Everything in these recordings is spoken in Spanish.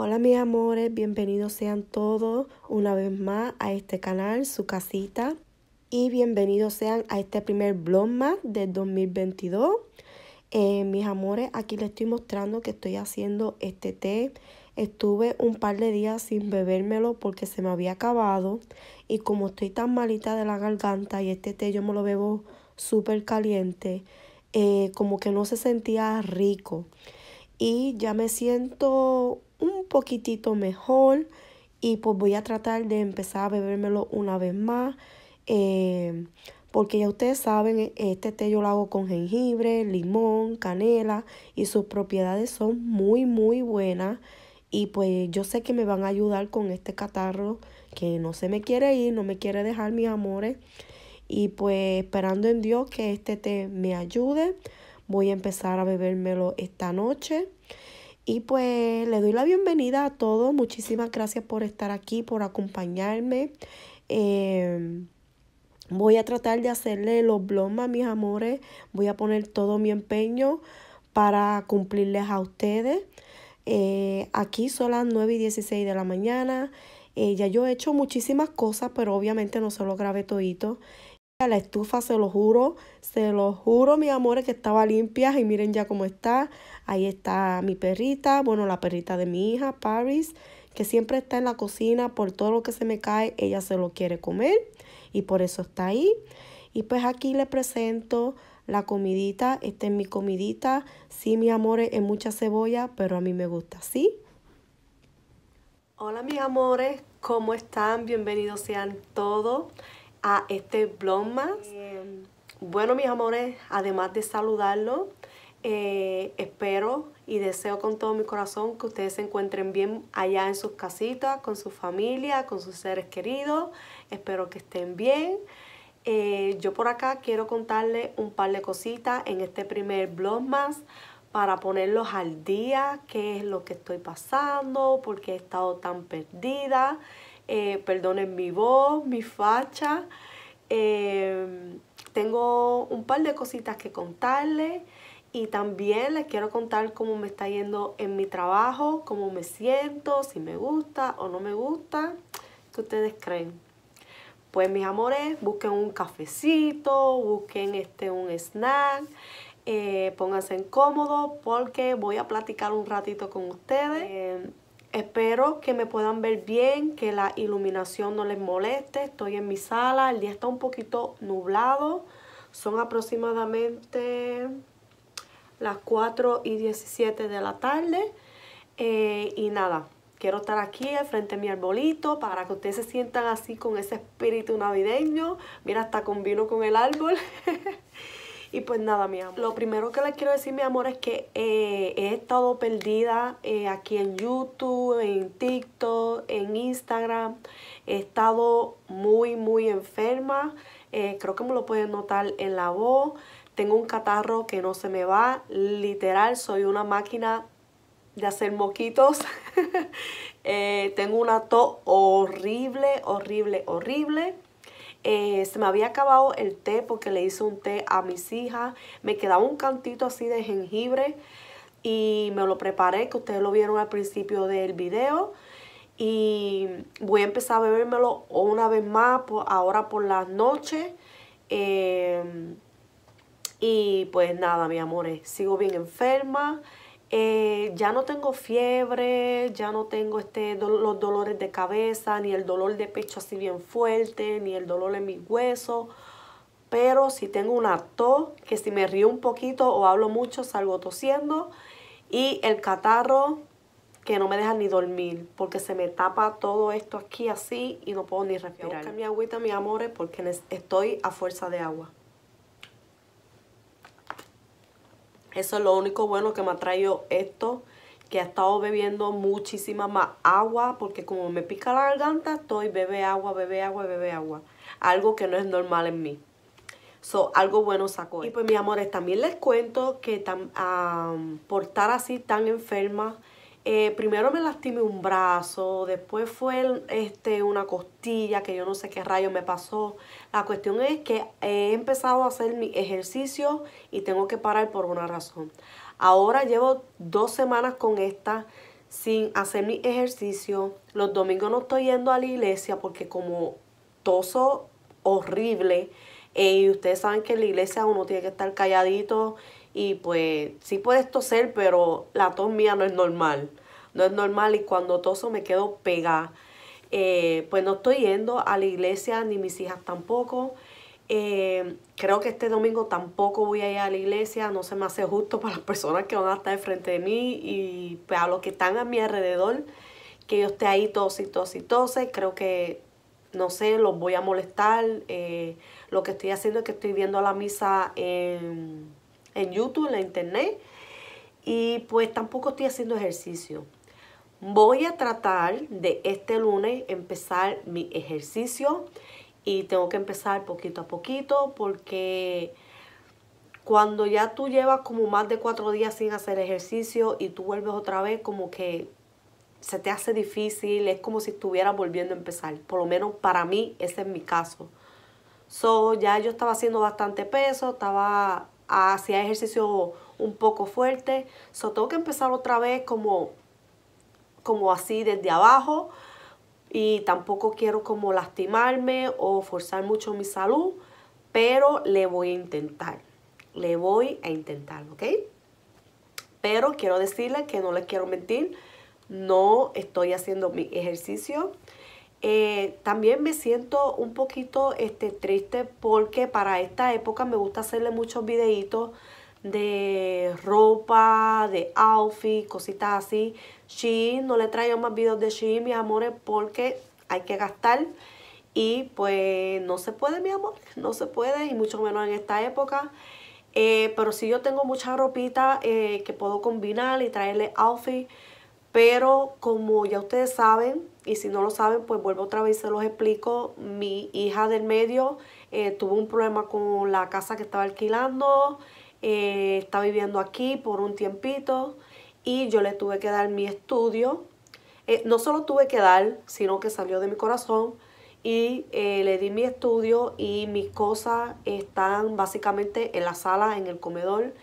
Hola mis amores, bienvenidos sean todos una vez más a este canal, su casita. Y bienvenidos sean a este primer vlog más del 2022. Eh, mis amores, aquí les estoy mostrando que estoy haciendo este té. Estuve un par de días sin bebérmelo porque se me había acabado. Y como estoy tan malita de la garganta y este té yo me lo bebo súper caliente, eh, como que no se sentía rico. Y ya me siento un poquitito mejor y pues voy a tratar de empezar a bebérmelo una vez más. Eh, porque ya ustedes saben, este té yo lo hago con jengibre, limón, canela y sus propiedades son muy, muy buenas. Y pues yo sé que me van a ayudar con este catarro que no se me quiere ir, no me quiere dejar mis amores. Y pues esperando en Dios que este té me ayude, voy a empezar a bebérmelo esta noche. Y pues le doy la bienvenida a todos. Muchísimas gracias por estar aquí, por acompañarme. Em, voy a tratar de hacerle los blomas, mis amores. Voy a poner todo mi empeño para cumplirles a ustedes. Eh, aquí son las 9 y 16 de la mañana. Eh, ya yo he hecho muchísimas cosas, pero obviamente no se lo grabé todito. La estufa, se lo juro, se lo juro, mis amores, que estaba limpia. Y miren ya cómo está. Ahí está mi perrita, bueno, la perrita de mi hija, Paris, que siempre está en la cocina. Por todo lo que se me cae, ella se lo quiere comer. Y por eso está ahí. Y pues aquí le presento la comidita. Esta es mi comidita. Sí, mis amores, es mucha cebolla, pero a mí me gusta ¿sí? Hola, mis amores, ¿cómo están? Bienvenidos sean todos a este blog más. Bueno, mis amores, además de saludarlo eh, espero y deseo con todo mi corazón que ustedes se encuentren bien allá en sus casitas, con su familia, con sus seres queridos. Espero que estén bien. Eh, yo por acá quiero contarles un par de cositas en este primer blog más para ponerlos al día, qué es lo que estoy pasando, porque he estado tan perdida. Eh, perdonen mi voz, mi facha. Em, tengo un par de cositas que contarles y también les quiero contar cómo me está yendo en mi trabajo, cómo me siento, si me gusta o no me gusta. ¿Qué ustedes creen? Pues mis amores, busquen un cafecito, busquen este, un snack, eh, pónganse pónganse cómodo porque voy a platicar un ratito con ustedes. Em, Espero que me puedan ver bien, que la iluminación no les moleste. Estoy en mi sala, el día está un poquito nublado. Son aproximadamente las 4 y 17 de la tarde. Eh, y nada, quiero estar aquí frente de mi arbolito para que ustedes se sientan así con ese espíritu navideño. Mira, hasta combino con el árbol. Y pues nada, mi amor. Lo primero que les quiero decir, mi amor, es que eh, he estado perdida eh, aquí en YouTube, en TikTok, en Instagram. He estado muy, muy enferma. Eh, creo que me lo pueden notar en la voz. Tengo un catarro que no se me va. Literal, soy una máquina de hacer moquitos. tengo una tos horrible, horrible, horrible. Eh, se me había acabado el té porque le hice un té a mis hijas. Me quedaba un cantito así de jengibre y me lo preparé, que ustedes lo vieron al principio del video. Y voy a empezar a bebérmelo una vez más ahora por la noche. Eh, y pues nada, mi amores, sigo bien enferma. Eh, ya no tengo fiebre, ya no tengo este, los dolores de cabeza, ni el dolor de pecho así bien fuerte, ni el dolor en mis huesos. Pero si tengo una tos, que si me río un poquito o hablo mucho, salgo tosiendo. Y el catarro, que no me deja ni dormir, porque se me tapa todo esto aquí así y no puedo ni respirar. Voy a mi agüita, mis amores, porque estoy a fuerza de agua. Eso es lo único bueno que me ha traído esto. Que he estado bebiendo muchísima más agua. Porque como me pica la garganta, estoy bebe agua, bebe agua, bebe agua. Algo que no es normal en mí. So, algo bueno sacó. Y pues mis amores, también les cuento que ah, por estar así tan enferma eh, primero me lastimé un brazo, después fue este, una costilla que yo no sé qué rayo me pasó. La cuestión es que he empezado a hacer mi ejercicio y tengo que parar por una razón. Ahora llevo dos semanas con esta sin hacer mi ejercicio. Los domingos no estoy yendo a la iglesia porque como toso horrible, eh, y ustedes saben que en la iglesia uno tiene que estar calladito y pues sí puedes toser, pero la tos mía no es normal. No es normal y cuando toso me quedo pegada. Eh, pues no estoy yendo a la iglesia, ni mis hijas tampoco. Eh, creo que este domingo tampoco voy a ir a la iglesia, no se me hace justo para las personas que van a estar de frente de mí y pues, a los que están a mi alrededor, que yo esté ahí tos y Creo que, no sé, los voy a molestar. Eh, lo que estoy haciendo es que estoy viendo la misa en en YouTube, en la internet. Y pues tampoco estoy haciendo ejercicio. Voy a tratar de este lunes empezar mi ejercicio y tengo que empezar poquito a poquito porque cuando ya tú llevas como más de cuatro días sin hacer ejercicio y tú vuelves otra vez como que se te hace difícil, es como si estuvieras volviendo a empezar. Por lo menos para mí ese es mi caso. So, ya yo estaba haciendo bastante peso, estaba hacía ejercicio un poco fuerte. So, tengo que empezar otra vez como, como así desde abajo y tampoco quiero como lastimarme o forzar mucho mi salud, pero le voy a intentar. Le voy a intentar, ¿ok? Pero quiero decirles que no les quiero mentir, no estoy haciendo mi ejercicio. Eh, también me siento un poquito este, triste porque para esta época me gusta hacerle muchos videitos de ropa, de outfit, cositas así. Shein, no le traigo más videos de Shein, mis amores, porque hay que gastar. Y pues no se puede, mi amor, no se puede, y mucho menos en esta época. Eh, pero si yo tengo mucha ropita eh, que puedo combinar y traerle outfit pero como ya ustedes saben, y si no lo saben, pues vuelvo otra vez y se los explico. Mi hija del medio eh, tuvo un problema con la casa que estaba alquilando. Eh, está viviendo aquí por un tiempito y yo le tuve que dar mi estudio. Eh, no solo tuve que dar, sino que salió de mi corazón y le di mi estudio y mis cosas están básicamente en la sala, en el comedor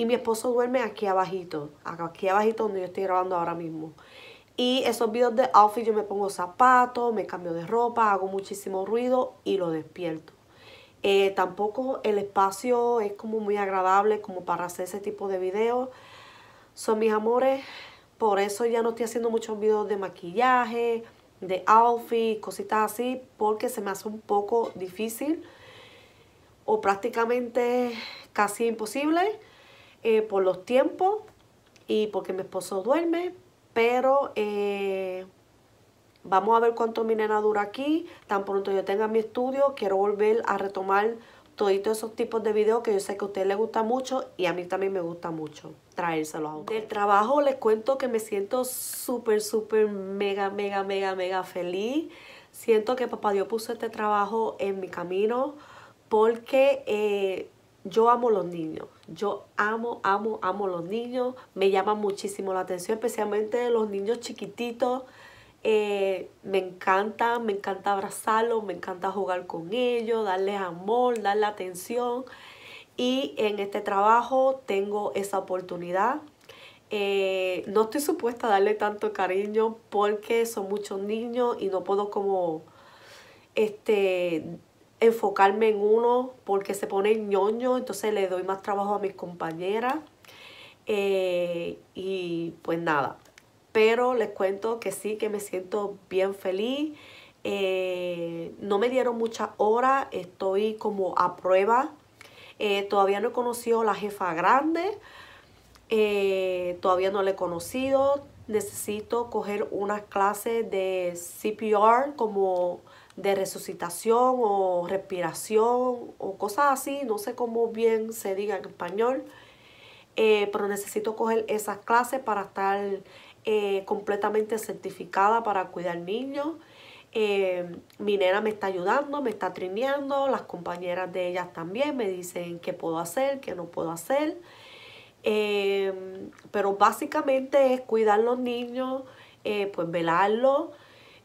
y mi esposo duerme aquí abajito, aquí abajito donde yo estoy grabando ahora mismo. Y esos videos de outfit yo me pongo zapatos, me cambio de ropa, hago muchísimo ruido y lo despierto. Eh, tampoco el espacio es como muy agradable como para hacer ese tipo de videos. Son mis amores, por eso ya no estoy haciendo muchos videos de maquillaje, de outfit, cositas así, porque se me hace un poco difícil o prácticamente casi imposible. Eh, por los tiempos y porque mi esposo duerme, pero eh, vamos a ver cuánto mi nena dura aquí. Tan pronto yo tenga mi estudio, quiero volver a retomar todos esos tipos de videos que yo sé que a ustedes les gusta mucho y a mí también me gusta mucho traérselos a ustedes. Del trabajo les cuento que me siento súper, súper, mega, mega, mega, mega feliz. Siento que papá Dios puso este trabajo en mi camino porque eh, yo amo los niños. Yo amo, amo, amo los niños. Me llama muchísimo la atención, especialmente los niños chiquititos. Eh, me encanta, me encanta abrazarlos, me encanta jugar con ellos, darles amor, darle atención. Y en este trabajo tengo esa oportunidad. Eh, no estoy supuesta a darle tanto cariño porque son muchos niños y no puedo como este enfocarme en uno porque se pone ñoño, entonces le doy más trabajo a mis compañeras. Eh, y pues nada, pero les cuento que sí, que me siento bien feliz. Eh, no me dieron muchas horas, estoy como a prueba. Eh, todavía no he conocido a la jefa grande, todavía no la he conocido. Necesito coger unas clases de CPR como de resucitación o respiración o cosas así, no sé cómo bien se diga en español, eh, pero necesito coger esas clases para estar eh, completamente certificada para cuidar niños. minera eh, mi nena me está ayudando, me está trineando, las compañeras de ellas también me dicen qué puedo hacer, qué no puedo hacer. pero básicamente es cuidar los niños, pues velarlos,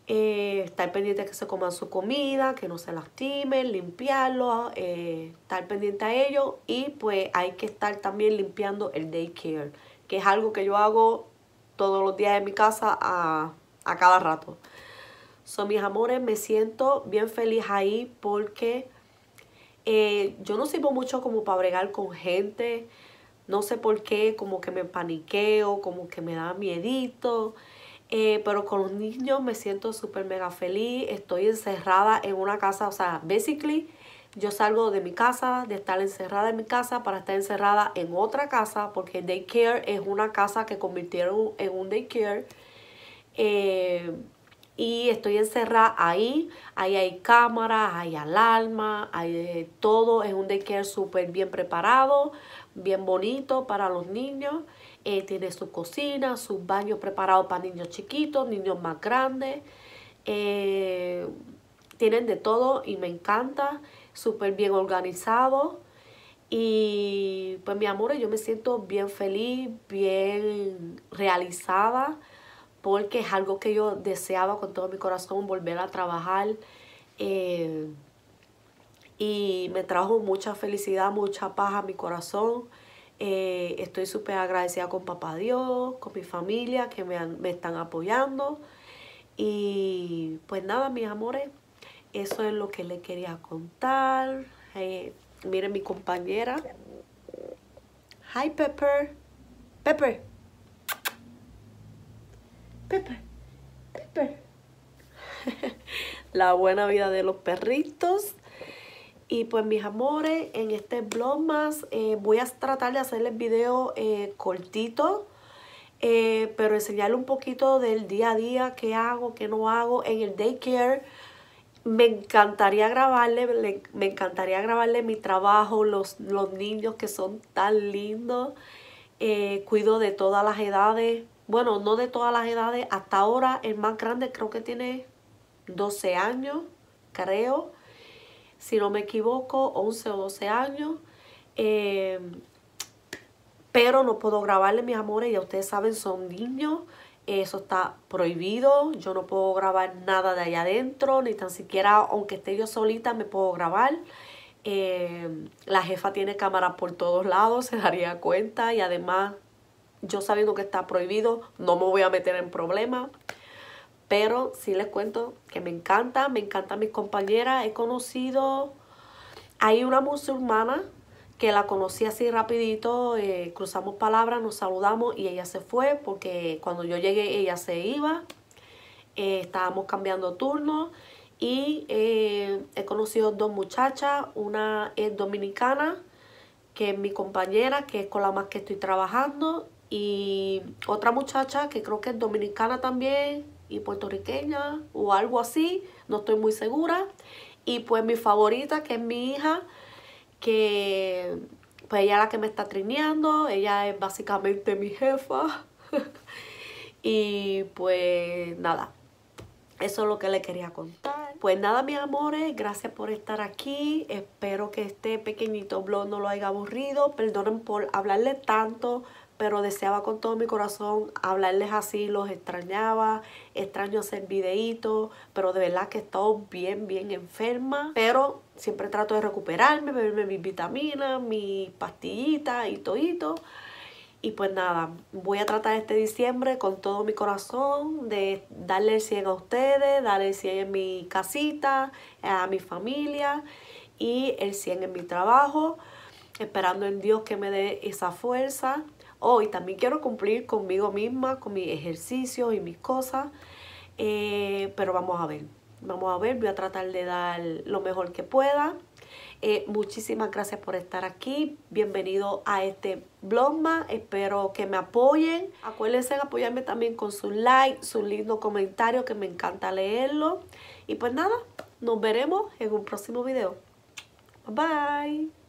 eh, estar pendiente de que se coman su comida, que no se lastimen, limpiarlo, eh, estar pendiente a ello y pues hay que estar también limpiando el daycare, que es algo que yo hago todos los días en mi casa a, cada rato. Son mis amores, me siento bien feliz ahí porque eh, yo no sirvo mucho como para bregar con gente. No sé por qué, como que me paniqueo, como que me da miedito. Eh, pero con los niños me siento súper mega feliz. Estoy encerrada en una casa, o sea, basically yo salgo de mi casa, de estar encerrada en mi casa para estar encerrada en otra casa, porque daycare es una casa que convirtieron en un daycare. Eh, y estoy encerrada ahí. Ahí hay cámaras, hay alarma, hay todo. Es un daycare súper bien preparado, bien bonito para los niños. Eh, tiene su cocina, sus baños preparados para niños chiquitos, niños más grandes. Eh, tienen de todo y me encanta. Súper bien organizado. Y pues mi amor, yo me siento bien feliz, bien realizada porque es algo que yo deseaba con todo mi corazón volver a trabajar. Eh, y me trajo mucha felicidad, mucha paz a mi corazón. Eh, estoy súper agradecida con papá Dios, con mi familia que me, están apoyando. Y pues nada, mis amores, eso es lo que les quería contar. Eh, miren mi compañera. Hi Pepper. Pepper. Pepe, Pepe, La buena vida de los perritos. Y pues mis amores, en este blog más eh, voy a tratar de hacerles video eh, Cortito cortitos. Eh, pero enseñarles un poquito del día a día, qué hago, qué no hago en el daycare. Me encantaría grabarle, me encantaría grabarle mi trabajo, los, los niños que son tan lindos. cuido de todas las edades, bueno, no de todas las edades. Hasta ahora el más grande creo que tiene 12 años, creo. Si no me equivoco, 11 o 12 años. Eh, pero no puedo grabarle, mis amores. Ya ustedes saben, son niños. Eso está prohibido. Yo no puedo grabar nada de allá adentro. Ni tan siquiera, aunque esté yo solita, me puedo grabar. Eh, la jefa tiene cámaras por todos lados, se daría cuenta. Y además yo sabiendo que está prohibido, no me voy a meter en problemas. Pero sí les cuento que me encanta, me encantan mis compañeras. He conocido, hay una musulmana que la conocí así rapidito, eh, cruzamos palabras, nos saludamos y ella se fue porque cuando yo llegué ella se iba. Eh, estábamos cambiando turnos y eh, he conocido dos muchachas, una es dominicana, que es mi compañera, que es con la más que estoy trabajando, y otra muchacha que creo que es dominicana también y puertorriqueña o algo así, no estoy muy segura. Y pues mi favorita, que es mi hija, que pues ella es la que me está trineando, ella es básicamente mi jefa. y pues nada, eso es lo que le quería contar. Pues nada, mis amores, gracias por estar aquí. Espero que este pequeñito blog no lo haya aburrido. Perdonen por hablarle tanto, pero deseaba con todo mi corazón hablarles así, los extrañaba, extraño hacer videitos, pero de verdad que he estado bien, bien enferma, pero siempre trato de recuperarme, beberme mis vitaminas, mis pastillitas y todo Y pues nada, voy a tratar este diciembre con todo mi corazón de darle el 100 a ustedes, darle el 100 en mi casita, a mi familia y el 100 en mi trabajo, esperando en Dios que me dé esa fuerza hoy oh, también quiero cumplir conmigo misma, con mis ejercicios y mis cosas, eh, pero vamos a ver, vamos a ver, voy a tratar de dar lo mejor que pueda. Eh, muchísimas gracias por estar aquí. Bienvenido a este blogma. Espero que me apoyen. Acuérdense de apoyarme también con su like, sus lindos comentarios, que me encanta leerlo. Y pues nada, nos veremos en un próximo video. Bye bye.